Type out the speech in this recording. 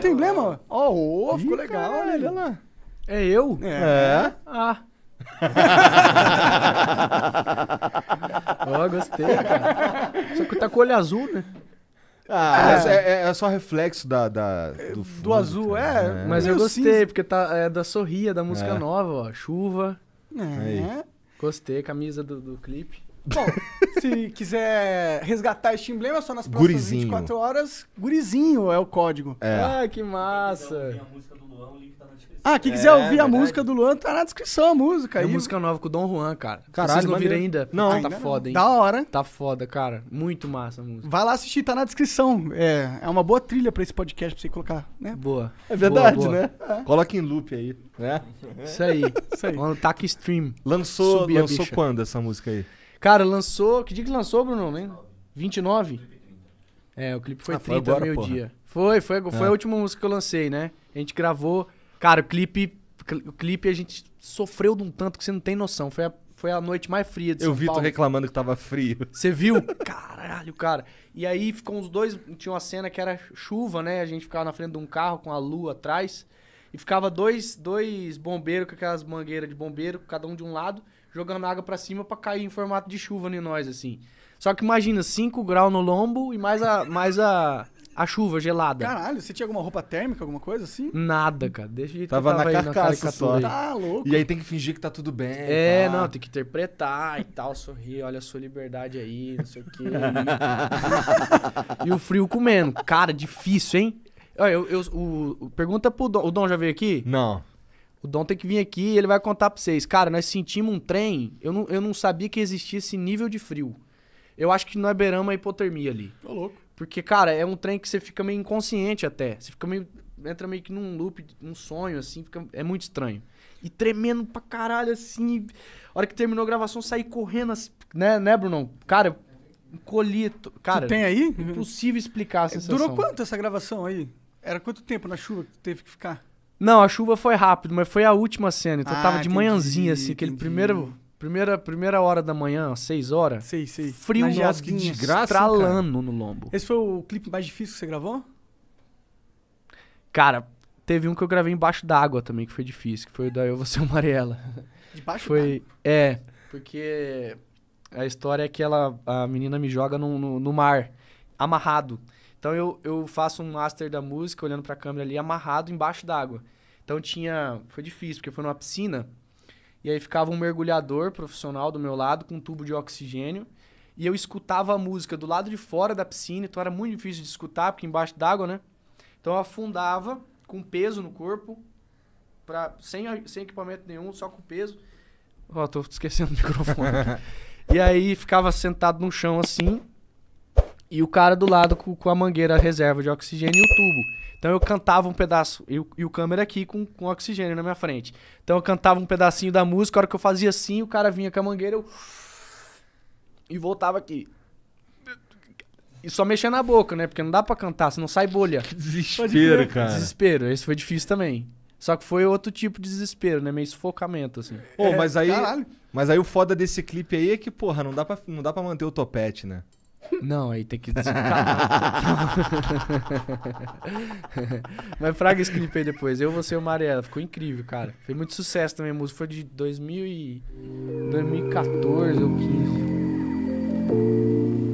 teu emblema, ó. Ó, oh, ficou legal, olha, olha lá. É eu? É. Ah. Ó, gostei, cara. Só que tá com o olho azul, né? Ah, é. É, é, é, só reflexo da, da é, do, fundo, do azul, é. é. Mas eu gostei, cinza. porque tá, é da Sorria, da música nova, ó. Chuva. É. Gostei, camisa do, do clipe. Bom, se quiser resgatar este emblema é só nas próximas gurizinho. 24 horas, gurizinho é o código. É. Ah, que massa. Tá ah, quem quiser é, ouvir verdade. a música do Luan, tá na descrição a música. aí. e... música nova com o Dom Juan, cara. Caralho, Vocês não viram ainda? Não. Ai, tá foda, hein? Da hora. Tá foda, cara. Muito massa a música. Vai lá assistir, tá na descrição. É, é uma boa trilha pra esse podcast pra você colocar, né? Boa. É verdade, boa, boa. né? É. Coloca em loop aí, né? Isso aí. Isso aí. Mano, Tac Stream. Lançou, lançou quando essa música aí? Cara, lançou. Que dia que lançou, Bruno? Nem? 29? É, o clipe foi ah, 30 meio-dia. Foi, foi, foi é. a última música que eu lancei, né? A gente gravou. Cara, o clipe. O clipe a gente sofreu de um tanto que você não tem noção. Foi a, foi a noite mais fria de eu São Eu vi Paulo. tu reclamando que tava frio. Você viu? Caralho, cara. E aí ficou uns dois. Tinha uma cena que era chuva, né? A gente ficava na frente de um carro com a lua atrás. E ficava dois, dois bombeiros com aquelas mangueiras de bombeiro, cada um de um lado jogando água para cima para cair em formato de chuva em nós, assim. Só que imagina, 5 graus no lombo e mais a, mais a, a chuva gelada. Caralho, você tinha alguma roupa térmica, alguma coisa assim? Nada, cara. Deixa de tava, tava na carcaça na só. Aí. Tá louco. E aí tem que fingir que tá tudo bem. É, tá. não, tem que interpretar e tal, sorrir, olha a sua liberdade aí, não sei o quê. e o frio comendo. Cara, difícil, hein? Olha, eu, eu, o, pergunta pro Dom. O Dom já veio aqui? Não. O Dom tem que vir aqui e ele vai contar pra vocês. Cara, nós sentimos um trem, eu não, eu não sabia que existia esse nível de frio. Eu acho que não é beirama a hipotermia ali. Tô tá louco. Porque, cara, é um trem que você fica meio inconsciente até. Você fica meio. Entra meio que num loop, num sonho, assim, fica, é muito estranho. E tremendo pra caralho, assim. A hora que terminou a gravação, saí correndo, assim, né, né, Bruno? Cara, encolhi. Cara, tu tem aí? Impossível explicar a sensação. Durou quanto essa gravação aí? Era quanto tempo na chuva que teve que ficar? Não, a chuva foi rápido, mas foi a última cena. Então ah, tava de entendi, manhãzinha, assim, aquele entendi. primeiro. Primeira, primeira hora da manhã, seis horas. Sei, sei. Frio, nossa, estralando no lombo. Esse foi o clipe mais difícil que você gravou? Cara, teve um que eu gravei embaixo d'água também, que foi difícil, que foi o da Eu Vou Ser Amarela. Debaixo Foi, é, porque a história é que ela, a menina me joga no, no, no mar, amarrado. Então eu, eu faço um master da música olhando para a câmera ali amarrado embaixo d'água. Então tinha, foi difícil porque foi numa piscina e aí ficava um mergulhador profissional do meu lado com um tubo de oxigênio e eu escutava a música do lado de fora da piscina, então era muito difícil de escutar porque embaixo d'água, né? Então eu afundava com peso no corpo, pra, sem, sem equipamento nenhum, só com peso. Ó, oh, tô esquecendo o microfone. e aí ficava sentado no chão assim, e o cara do lado com, com a mangueira reserva de oxigênio e o tubo. Então eu cantava um pedaço, eu, e o câmera aqui com, com oxigênio na minha frente. Então eu cantava um pedacinho da música, a hora que eu fazia assim, o cara vinha com a mangueira, eu. E voltava aqui. E só mexendo na boca, né? Porque não dá pra cantar, senão sai bolha. Que desespero, cara. Desespero, esse foi difícil também. Só que foi outro tipo de desespero, né? Meio sufocamento, assim. Pô, é, mas aí. Caralho. Mas aí o foda desse clipe aí é que, porra, não dá pra, não dá pra manter o topete, né? Não, aí tem que Mas fraga esse clipe aí depois. Eu, você e o Mariela. Ficou incrível, cara. Fez muito sucesso também a música. Foi de 2000 e... 2014 ou 15.